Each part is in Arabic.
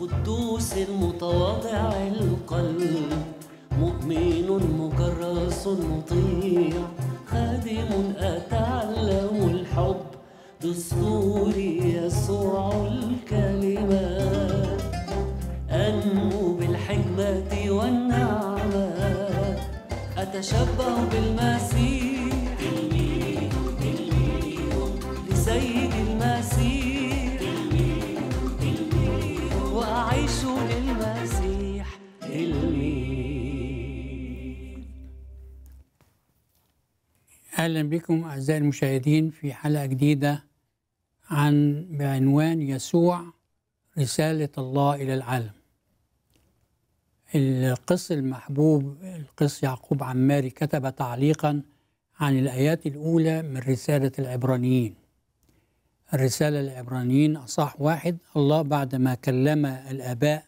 قدوس متواضع القلب مؤمن مكرس مطيع أعزائي المشاهدين في حلقة جديدة عن بعنوان يسوع رسالة الله إلى العالم القس المحبوب القس يعقوب عماري كتب تعليقا عن الآيات الأولى من رسالة العبرانيين الرسالة العبرانيين أصح واحد الله بعدما كلم الآباء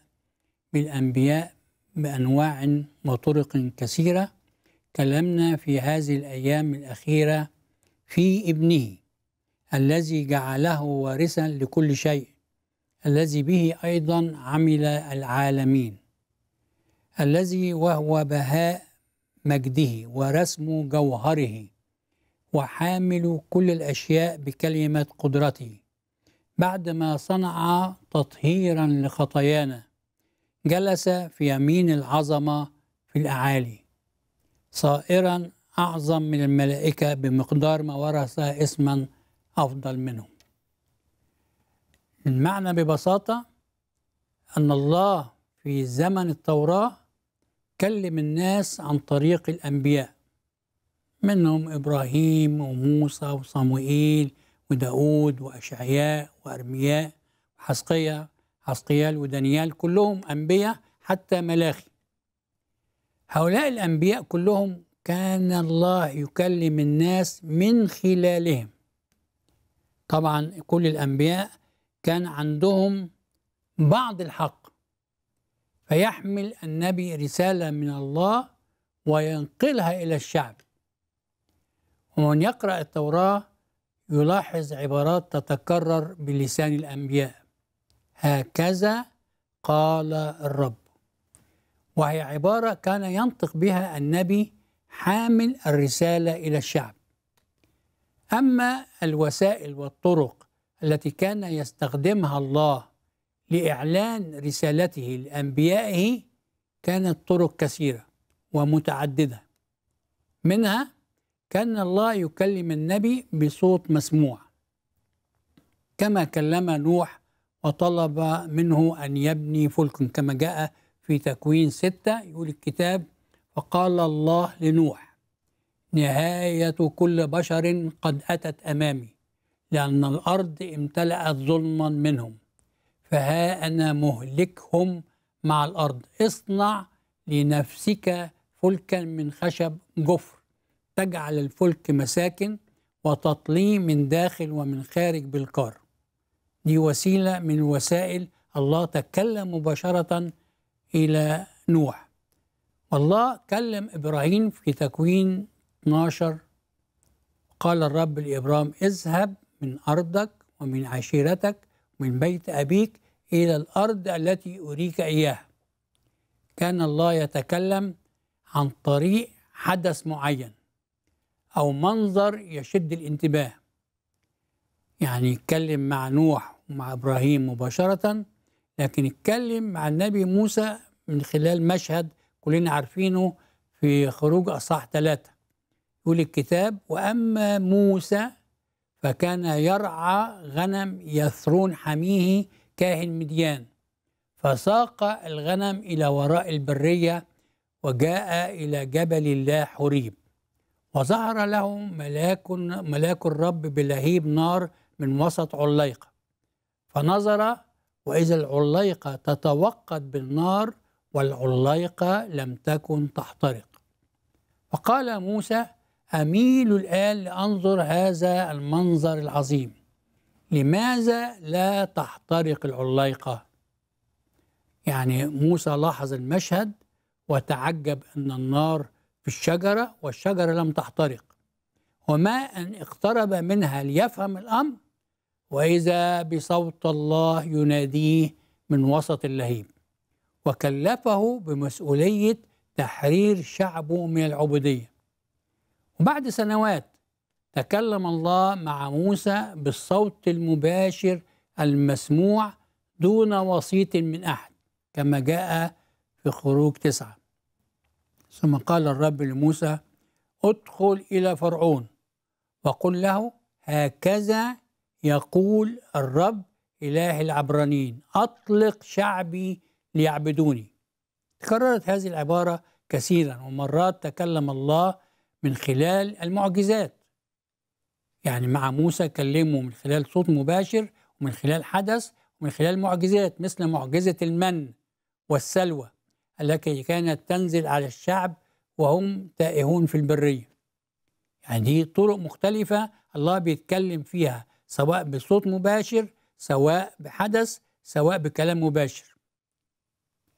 بالأنبياء بأنواع وطرق كثيرة كلمنا في هذه الأيام الأخيرة في ابنه الذي جعله وارثا لكل شيء الذي به ايضا عمل العالمين الذي وهو بهاء مجده ورسم جوهره وحامل كل الاشياء بكلمه قدرته بعدما صنع تطهيرا لخطايانا جلس في يمين العظمه في الاعالي صائرا أعظم من الملائكة بمقدار ما ورث اسما أفضل منهم المعنى ببساطة أن الله في زمن التوراة كلم الناس عن طريق الأنبياء منهم إبراهيم وموسى وصموئيل وداود وأشعياء وأرمياء وحسقية حسقيال ودانيال كلهم أنبياء حتى ملاخي هؤلاء الأنبياء كلهم كان الله يكلم الناس من خلالهم طبعا كل الأنبياء كان عندهم بعض الحق فيحمل النبي رسالة من الله وينقلها إلى الشعب ومن يقرأ التوراة يلاحظ عبارات تتكرر بلسان الأنبياء هكذا قال الرب وهي عبارة كان ينطق بها النبي حامل الرسالة إلى الشعب أما الوسائل والطرق التي كان يستخدمها الله لإعلان رسالته لأنبيائه كانت طرق كثيرة ومتعددة منها كان الله يكلم النبي بصوت مسموع كما كلم نوح وطلب منه أن يبني فلك كما جاء في تكوين ستة يقول الكتاب فقال الله لنوح نهاية كل بشر قد أتت أمامي لأن الأرض امتلأت ظلما منهم فها أنا مهلكهم مع الأرض اصنع لنفسك فلكا من خشب جفر تجعل الفلك مساكن وتطليه من داخل ومن خارج بالقار دي وسيلة من وسائل الله تكلم مباشرة إلى نوح والله كلم إبراهيم في تكوين 12 قال الرب لإبرام اذهب من أرضك ومن عشيرتك ومن بيت أبيك إلى الأرض التي أريك إياها كان الله يتكلم عن طريق حدث معين أو منظر يشد الانتباه يعني يتكلم مع نوح ومع إبراهيم مباشرة لكن يتكلم مع النبي موسى من خلال مشهد كلنا عارفينه في خروج أصح ثلاثة يقول الكتاب وأما موسى فكان يرعى غنم يثرون حميه كاهن مديان فساق الغنم إلى وراء البرية وجاء إلى جبل الله حريب وظهر له ملاك, ملاك الرب بلهيب نار من وسط عليقة فنظر وإذا العليقة تتوقد بالنار والعلايقة لم تكن تحترق فقال موسى أميل الآن لأنظر هذا المنظر العظيم لماذا لا تحترق العلايقة يعني موسى لاحظ المشهد وتعجب أن النار في الشجرة والشجرة لم تحترق وما أن اقترب منها ليفهم الأمر وإذا بصوت الله يناديه من وسط اللهيب وكلفه بمسؤولية تحرير شعبه من العبودية وبعد سنوات تكلم الله مع موسى بالصوت المباشر المسموع دون وسيط من أحد كما جاء في خروج تسعة ثم قال الرب لموسى ادخل إلى فرعون وقل له هكذا يقول الرب إله العبرانيين أطلق شعبي ليعبدوني تكررت هذه العبارة كثيرا ومرات تكلم الله من خلال المعجزات يعني مع موسى كلمه من خلال صوت مباشر ومن خلال حدث ومن خلال معجزات مثل معجزة المن والسلوى التي كانت تنزل على الشعب وهم تائهون في البرية يعني دي طرق مختلفة الله بيتكلم فيها سواء بصوت مباشر سواء بحدث سواء بكلام مباشر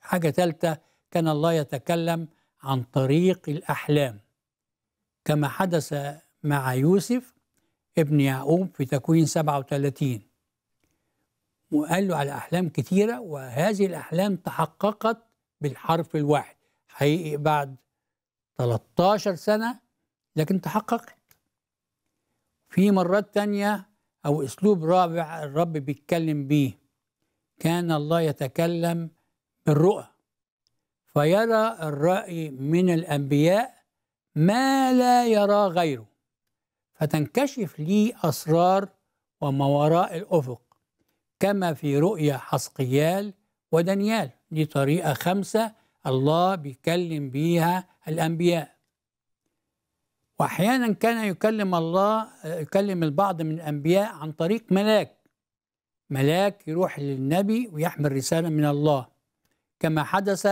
حاجة ثالثة كان الله يتكلم عن طريق الأحلام كما حدث مع يوسف ابن يعقوب في تكوين 37 وقال له على أحلام كثيرة وهذه الأحلام تحققت بالحرف الواحد حقيقي بعد 13 سنة لكن تحققت في مرات تانية أو أسلوب رابع الرب بيتكلم بيه كان الله يتكلم بالرؤى فيرى الرأي من الأنبياء ما لا يرى غيره فتنكشف لي أسرار وما وراء الأفق كما في رؤيا حسقيال ودانيال دي طريقة خمسة الله بيكلم بيها الأنبياء وأحيانا كان يكلم الله يكلم البعض من الأنبياء عن طريق ملاك ملاك يروح للنبي ويحمل رسالة من الله كما حدث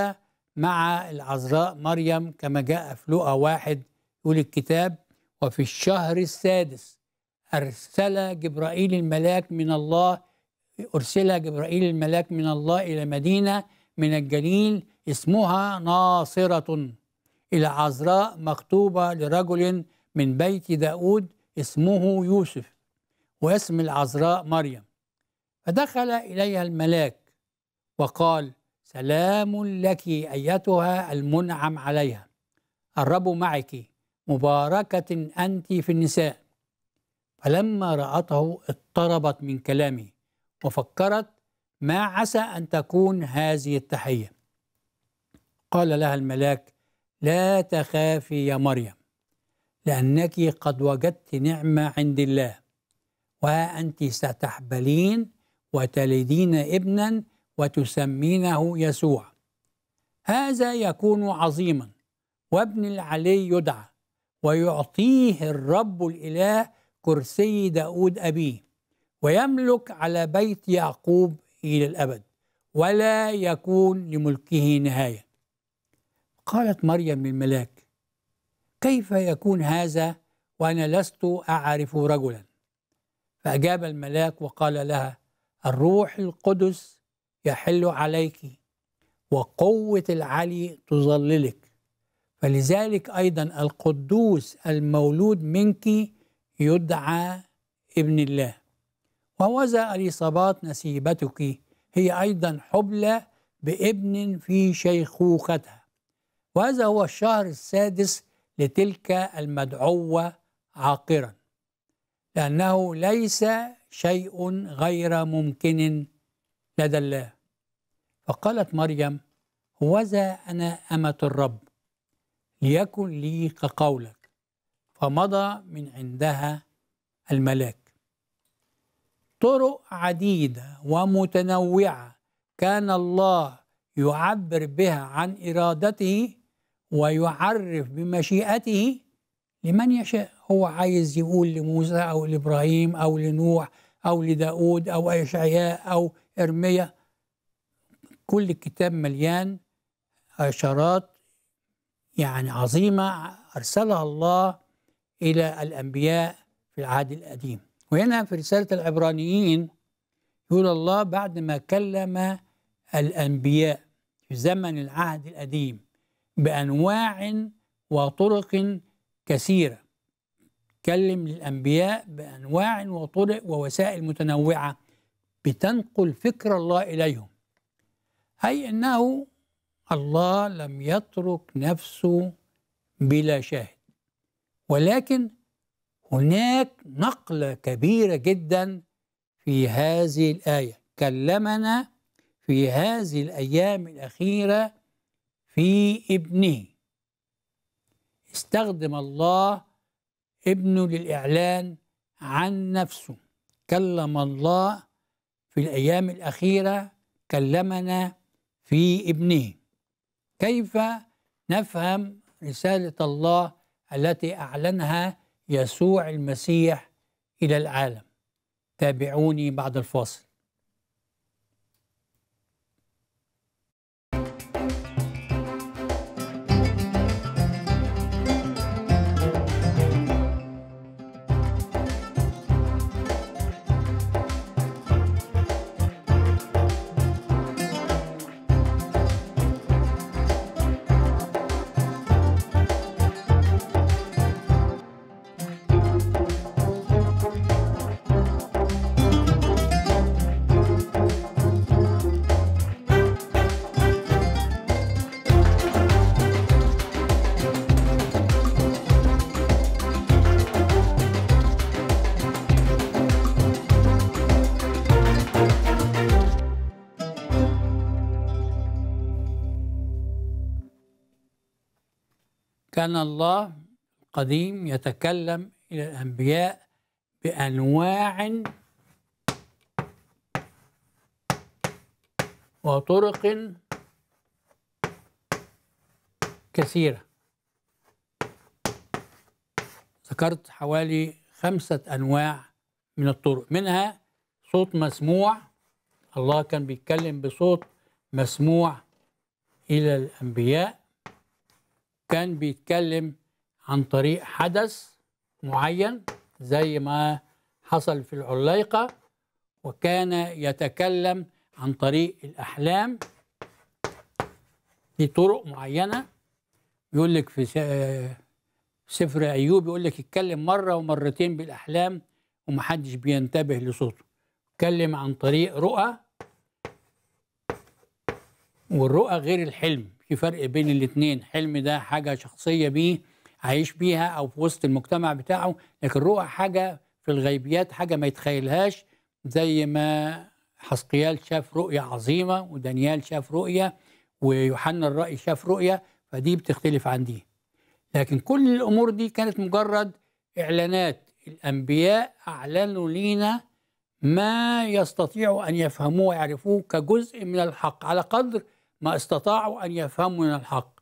مع العذراء مريم كما جاء في لوقا واحد يقول الكتاب وفي الشهر السادس أرسل جبرائيل الملاك من الله أرسل جبرائيل الملاك من الله إلى مدينة من الجليل اسمها ناصرة إلى عذراء مخطوبة لرجل من بيت داود اسمه يوسف واسم العذراء مريم فدخل إليها الملاك وقال سلام لك أيتها المنعم عليها الرب معك مباركة أنت في النساء فلما رأته اضطربت من كلامه وفكرت ما عسى أن تكون هذه التحية قال لها الملاك لا تخافي يا مريم لأنك قد وجدت نعمة عند الله وانت ستحبلين وتلدين ابنا وتسمينه يسوع هذا يكون عظيما وابن العلي يدعى ويعطيه الرب الاله كرسي داود ابيه ويملك على بيت يعقوب الى الابد ولا يكون لملكه نهايه قالت مريم للملاك كيف يكون هذا وانا لست اعرف رجلا فاجاب الملاك وقال لها الروح القدس يحل عليك وقوة العلي تظللك فلذلك أيضا القدوس المولود منك يدعى ابن الله وهوذا اليصابات نسيبتك هي أيضا حبلى بابن في شيخوختها وهذا هو الشهر السادس لتلك المدعوة عاقرا لأنه ليس شيء غير ممكن يد الله فقالت مريم وذا أنا أمة الرب ليكن لي كقولك فمضى من عندها الملاك طرق عديدة ومتنوعة كان الله يعبر بها عن إرادته ويعرف بمشيئته لمن يشاء هو عايز يقول لموسى أو لإبراهيم أو لنوح أو لداود أو إشعياء أو إرميا كل الكتاب مليان إشارات يعني عظيمة أرسلها الله إلى الأنبياء في العهد القديم وهنا في رسالة العبرانيين يقول الله بعد ما كلم الأنبياء في زمن العهد القديم بأنواع وطرق كثيرة بتتكلم للأنبياء بأنواع وطرق ووسائل متنوعة بتنقل فكر الله إليهم أي أنه الله لم يترك نفسه بلا شاهد ولكن هناك نقلة كبيرة جدا في هذه الآية كلمنا في هذه الأيام الأخيرة في ابنه استخدم الله ابنه للإعلان عن نفسه كلم الله في الأيام الأخيرة كلمنا في ابنه كيف نفهم رسالة الله التي أعلنها يسوع المسيح إلى العالم تابعوني بعد الفاصل كان الله قديم يتكلم إلى الأنبياء بأنواع وطرق كثيرة ذكرت حوالي خمسة أنواع من الطرق منها صوت مسموع الله كان بيتكلم بصوت مسموع إلى الأنبياء كان بيتكلم عن طريق حدث معين زي ما حصل في العليقة وكان يتكلم عن طريق الأحلام بطرق طرق معينة يقول لك في سفر أيوب يقول لك اتكلم مرة ومرتين بالأحلام ومحدش بينتبه لصوته اتكلم عن طريق رؤى والرؤى غير الحلم في فرق بين الاثنين حلم ده حاجه شخصيه بيه عايش بيها او في وسط المجتمع بتاعه لكن رؤى حاجه في الغيبيات حاجه ما يتخيلهاش زي ما حسقيال شاف رؤيه عظيمه ودانيال شاف رؤيه ويوحنا الرأي شاف رؤيه فدي بتختلف عن دي لكن كل الامور دي كانت مجرد اعلانات الانبياء اعلنوا لينا ما يستطيعوا ان يفهموه ويعرفوه كجزء من الحق على قدر ما استطاعوا أن يفهموا من الحق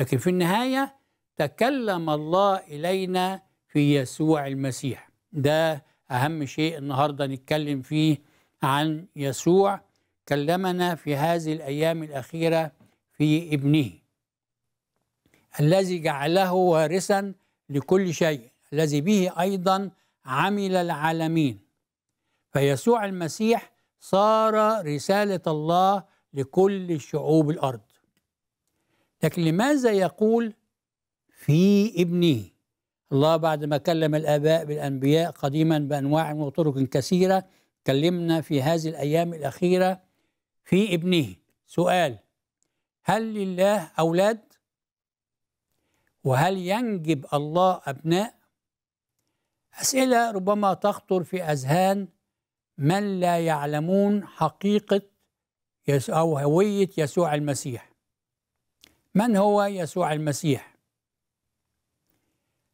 لكن في النهاية تكلم الله إلينا في يسوع المسيح ده أهم شيء النهاردة نتكلم فيه عن يسوع كلمنا في هذه الأيام الأخيرة في ابنه الذي جعله وارثا لكل شيء الذي به أيضا عمل العالمين فيسوع المسيح صار رسالة الله لكل شعوب الارض لكن لماذا يقول في ابنه الله بعد ما كلم الاباء بالانبياء قديما بانواع وطرق كثيره كلمنا في هذه الايام الاخيره في ابنه سؤال هل لله اولاد وهل ينجب الله ابناء اسئله ربما تخطر في اذهان من لا يعلمون حقيقه أو هوية يسوع المسيح من هو يسوع المسيح؟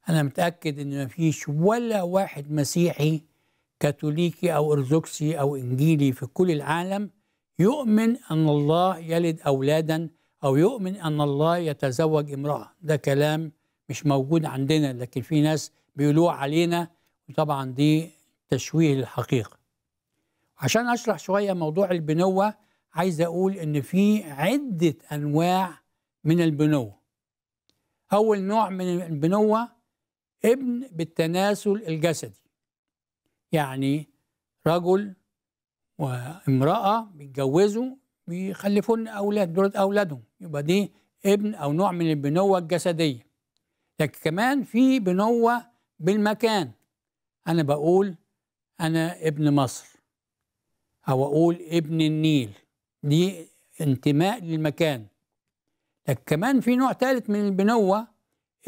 أنا متأكد إن ما فيش ولا واحد مسيحي كاثوليكي أو أرثوذكسي أو إنجيلي في كل العالم يؤمن أن الله يلد أولادا أو يؤمن أن الله يتزوج امرأة ده كلام مش موجود عندنا لكن في ناس بيقولوه علينا وطبعا دي تشويه للحقيقة عشان أشرح شوية موضوع البنوة عايز اقول ان في عده انواع من البنوه اول نوع من البنوه ابن بالتناسل الجسدي يعني رجل وامراه بيتجوزوا بيخلفوا لنا اولاد دول اولادهم يبقى دي ابن او نوع من البنوه الجسديه لكن كمان في بنوه بالمكان انا بقول انا ابن مصر او اقول ابن النيل دي انتماء للمكان لكن كمان في نوع ثالث من البنوة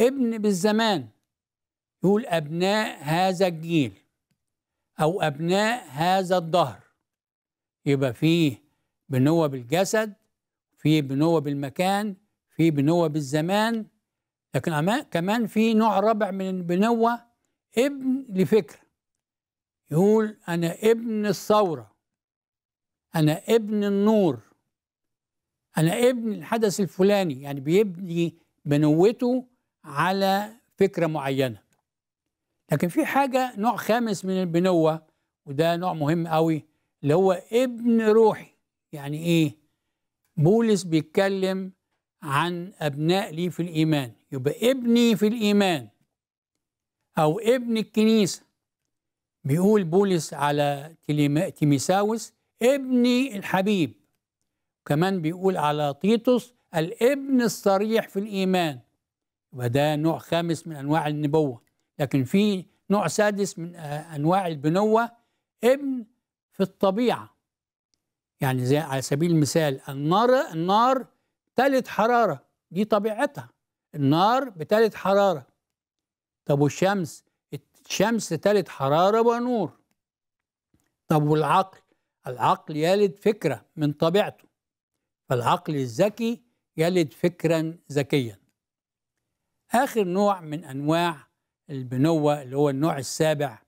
ابن بالزمان يقول أبناء هذا الجيل أو أبناء هذا الدهر يبقى فيه بنوة بالجسد في بنوة بالمكان في بنوة بالزمان لكن كمان في نوع رابع من البنوة ابن لفكرة يقول أنا ابن الثورة أنا ابن النور أنا ابن الحدث الفلاني يعني بيبني بنوته على فكرة معينة لكن في حاجة نوع خامس من البنوة وده نوع مهم قوي اللي هو ابن روحي يعني إيه بولس بيتكلم عن أبناء لي في الإيمان يبقى ابني في الإيمان أو ابن الكنيسة بيقول بولس على تيميساوس ابني الحبيب كمان بيقول على تيتوس الابن الصريح في الإيمان وده نوع خامس من أنواع النبوة لكن في نوع سادس من آه، أنواع البنوة ابن في الطبيعة يعني زي على سبيل المثال النار النار تلت حرارة دي طبيعتها النار بتلت حرارة طب والشمس الشمس تلت حرارة ونور طب والعقل العقل يلد فكرة من طبيعته فالعقل الذكي يلد فكرا ذكيا آخر نوع من أنواع البنوة اللي هو النوع السابع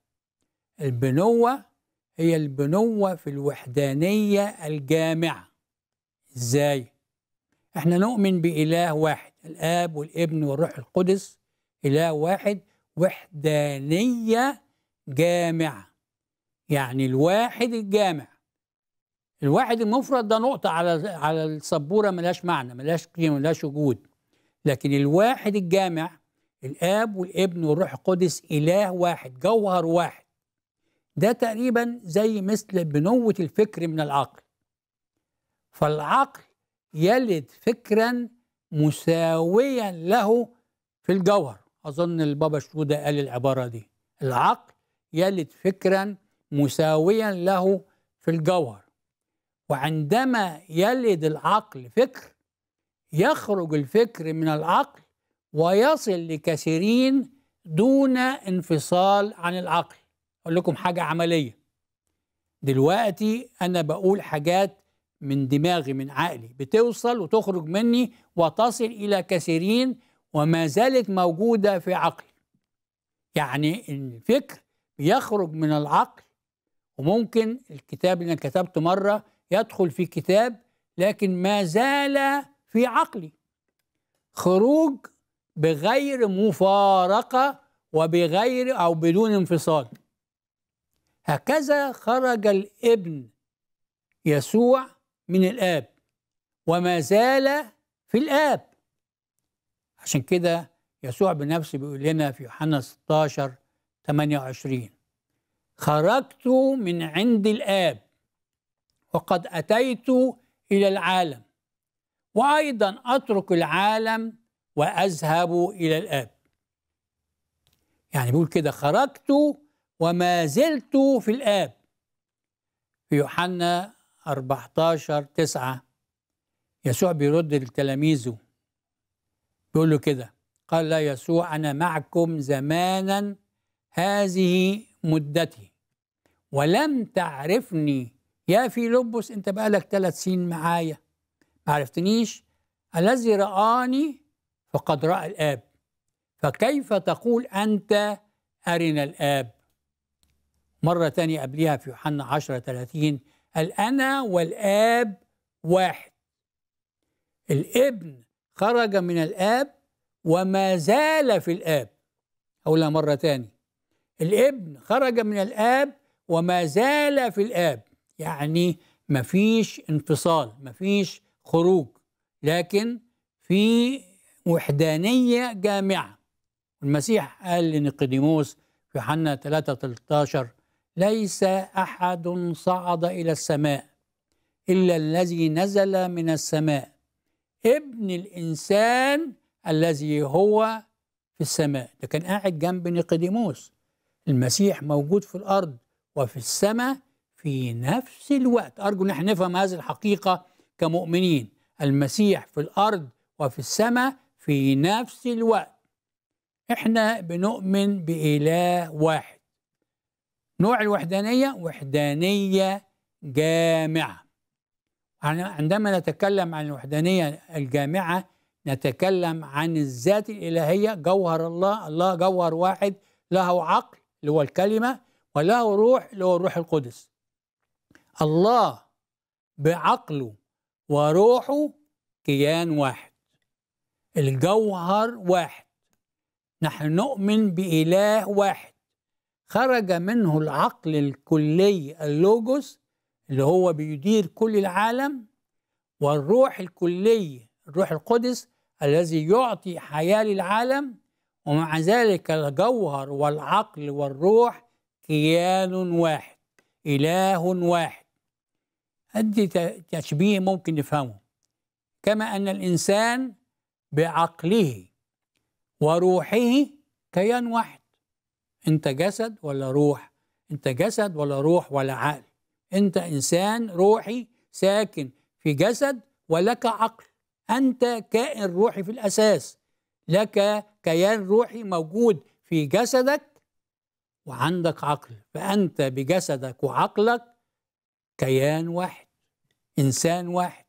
البنوة هي البنوة في الوحدانية الجامعة إزاي؟ إحنا نؤمن بإله واحد الآب والابن والروح القدس إله واحد وحدانية جامعة يعني الواحد الجامع الواحد المفرد ده نقطة على على السبورة ملهاش معنى ملهاش قيمة ملهاش وجود لكن الواحد الجامع الآب والابن والروح القدس إله واحد جوهر واحد ده تقريبا زي مثل بنوة الفكر من العقل فالعقل يلد فكرا مساويا له في الجوهر أظن البابا شرودة قال العبارة دي العقل يلد فكرا مساويا له في الجوهر وعندما يلد العقل فكر يخرج الفكر من العقل ويصل لكثيرين دون انفصال عن العقل اقول لكم حاجه عمليه دلوقتي انا بقول حاجات من دماغي من عقلي بتوصل وتخرج مني وتصل الى كثيرين وما زالت موجوده في عقلي يعني الفكر بيخرج من العقل وممكن الكتاب اللي انا كتبته مره يدخل في كتاب لكن ما زال في عقلي خروج بغير مفارقه وبغير او بدون انفصال هكذا خرج الابن يسوع من الاب وما زال في الاب عشان كده يسوع بنفسه بيقول لنا في يوحنا 16 28 خرجت من عند الآب وقد أتيت إلى العالم وأيضا أترك العالم وأذهب إلى الآب يعني بيقول كده خرجت وما زلت في الآب في يوحنا 14 9 يسوع بيرد لتلاميذه بيقول له كده قال يسوع أنا معكم زمانا هذه مدتي ولم تعرفني يا فيلبس انت بقالك ثلاث سنين معايا ما عرفتنيش الذي رآني فقد رأى الآب فكيف تقول أنت أرنا الآب مرة تانية قبلها في يوحنا 10 30 قال أنا والآب واحد الابن خرج من الآب وما زال في الآب أقولها مرة ثانية الابن خرج من الآب وما زال في الآب يعني مفيش انفصال مفيش خروج لكن في وحدانية جامعة المسيح قال لنيقوديموس في حنه 3 13 ليس أحد صعد إلى السماء إلا الذي نزل من السماء ابن الإنسان الذي هو في السماء ده كان قاعد جنب نيقوديموس المسيح موجود في الأرض وفي السماء في نفس الوقت أرجو أن احنا نفهم هذه الحقيقة كمؤمنين المسيح في الأرض وفي السماء في نفس الوقت احنا بنؤمن بإله واحد نوع الوحدانية وحدانية جامعة عندما نتكلم عن الوحدانية الجامعة نتكلم عن الذات الإلهية جوهر الله الله جوهر واحد له عقل اللي هو الكلمة وله روح اللي هو الروح القدس الله بعقله وروحه كيان واحد الجوهر واحد نحن نؤمن بإله واحد خرج منه العقل الكلي اللوجوس اللي هو بيدير كل العالم والروح الكلي الروح القدس الذي يعطي حياة للعالم ومع ذلك الجوهر والعقل والروح كيان واحد إله واحد أدي تشبيه ممكن نفهمه كما أن الإنسان بعقله وروحه كيان واحد أنت جسد ولا روح أنت جسد ولا روح ولا عقل أنت إنسان روحي ساكن في جسد ولك عقل أنت كائن روحي في الأساس لك كيان روحي موجود في جسدك وعندك عقل فأنت بجسدك وعقلك كيان واحد إنسان واحد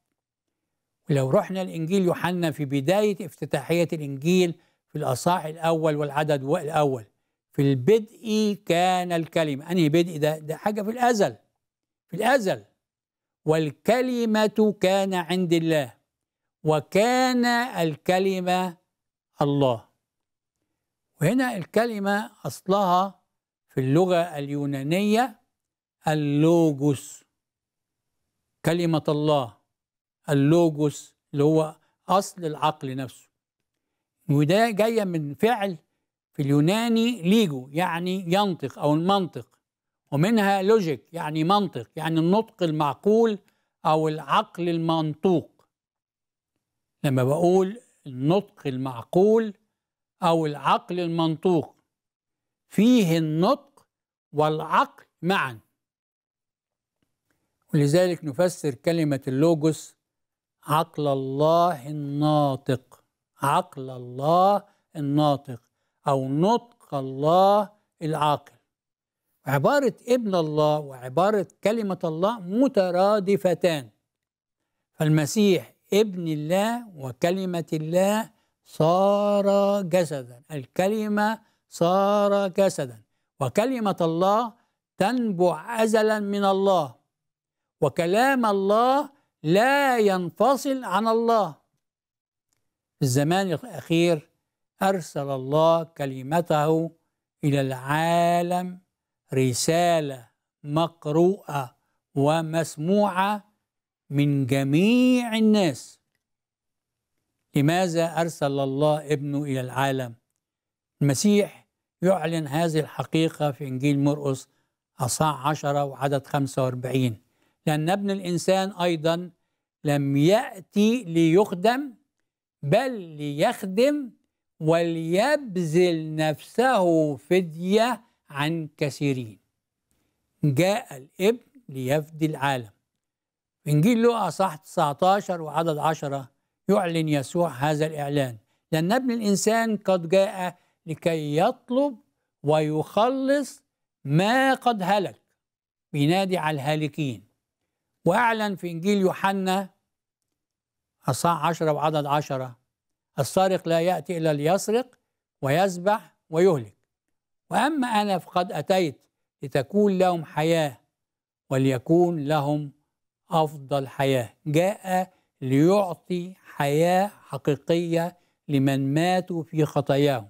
ولو رحنا الإنجيل يوحنا في بداية افتتاحية الإنجيل في الأصحاح الأول والعدد الأول في البدء كان الكلمة أنهي بدء ده, ده حاجة في الأزل في الأزل والكلمة كان عند الله وكان الكلمة الله وهنا الكلمة أصلها في اللغة اليونانية اللوجوس كلمة الله اللوجوس اللي هو أصل العقل نفسه وده جاية من فعل في اليوناني ليجو يعني ينطق أو المنطق ومنها لوجيك يعني منطق يعني النطق المعقول أو العقل المنطوق لما بقول النطق المعقول أو العقل المنطوق فيه النطق والعقل معا ولذلك نفسر كلمة اللوجوس عقل الله الناطق عقل الله الناطق أو نطق الله العاقل عبارة ابن الله وعبارة كلمة الله مترادفتان فالمسيح ابن الله وكلمة الله صار جسدا الكلمة صار جسدا وكلمة الله تنبع أزلا من الله وكلام الله لا ينفصل عن الله في الزمان الأخير أرسل الله كلمته إلى العالم رسالة مقروءة ومسموعة من جميع الناس لماذا أرسل الله ابنه إلى العالم المسيح يعلن هذه الحقيقة في إنجيل مرقس أصاع عشرة وعدد 45 لأن ابن الإنسان أيضا لم يأتي ليخدم بل ليخدم وليبذل نفسه فدية عن كثيرين جاء الابن ليفدي العالم في إنجيل لوقا صح 19 وعدد 10 يعلن يسوع هذا الإعلان لأن ابن الإنسان قد جاء لكي يطلب ويخلص ما قد هلك بينادي على الهالكين وأعلن في إنجيل يوحنا أصحاح عشرة وعدد عشرة السارق لا يأتي إلا ليسرق ويذبح ويهلك وأما أنا فقد أتيت لتكون لهم حياة وليكون لهم أفضل حياة جاء ليعطي حياة حقيقية لمن ماتوا في خطاياهم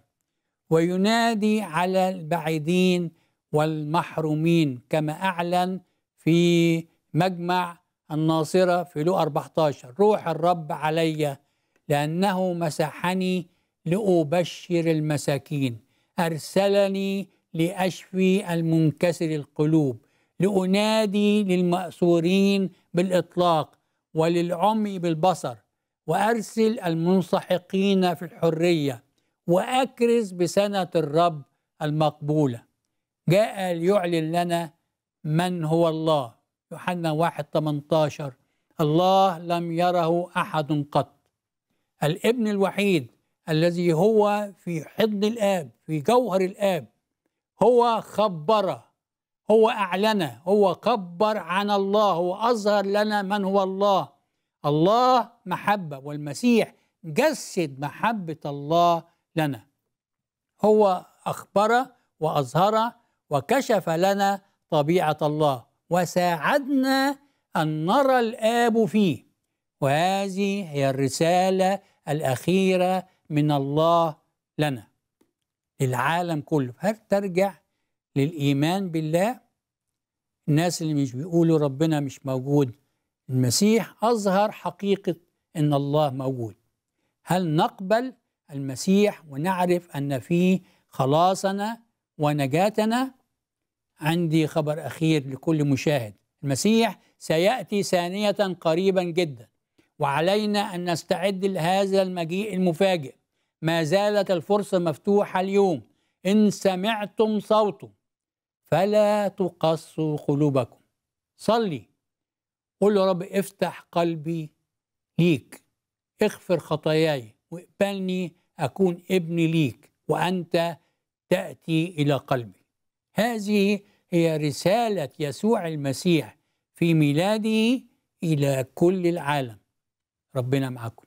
وينادي على البعيدين والمحرومين كما أعلن في مجمع الناصرة في لو 14 روح الرب علي لأنه مسحني لأبشر المساكين أرسلني لأشفي المنكسر القلوب لأنادي للمأسورين بالإطلاق وللعمي بالبصر وأرسل المنسحقين في الحرية وأكرز بسنة الرب المقبولة جاء ليعلن لنا من هو الله يوحنا واحد 18 الله لم يره أحد قط الابن الوحيد الذي هو في حضن الآب في جوهر الآب هو خبر هو أعلن هو خبر عن الله هو أظهر لنا من هو الله الله محبة والمسيح جسد محبة الله لنا هو أخبر وأظهر وكشف لنا طبيعة الله وساعدنا أن نرى الآب فيه وهذه هي الرسالة الأخيرة من الله لنا للعالم كله هل ترجع للإيمان بالله الناس اللي مش بيقولوا ربنا مش موجود المسيح أظهر حقيقة إن الله موجود هل نقبل المسيح ونعرف أن فيه خلاصنا ونجاتنا عندي خبر أخير لكل مشاهد المسيح سيأتي ثانية قريبا جدا وعلينا أن نستعد لهذا المجيء المفاجئ ما زالت الفرصة مفتوحة اليوم إن سمعتم صوته فلا تقصوا قلوبكم صلي قل يا رب افتح قلبي ليك اغفر خطاياي واقبلني أكون ابن ليك وأنت تأتي إلى قلبي هذه هي رسالة يسوع المسيح في ميلاده إلى كل العالم ربنا معكم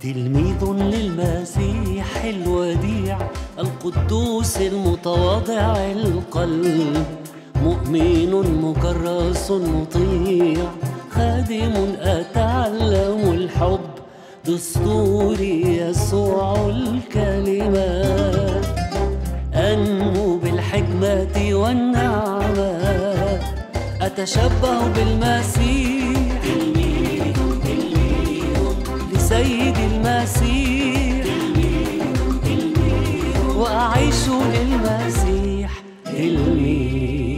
تلميذ للمسيح الوديع القدوس المتواضع القلب مؤمن مكرس مطيع خادم أتعلم الحب دستوري يسوع الكلمة أنمو بالحكمة والنعمة أتشبه بالمسيح تلميذ تلميذ لسيد المسيح وأعيش للمسيح اللي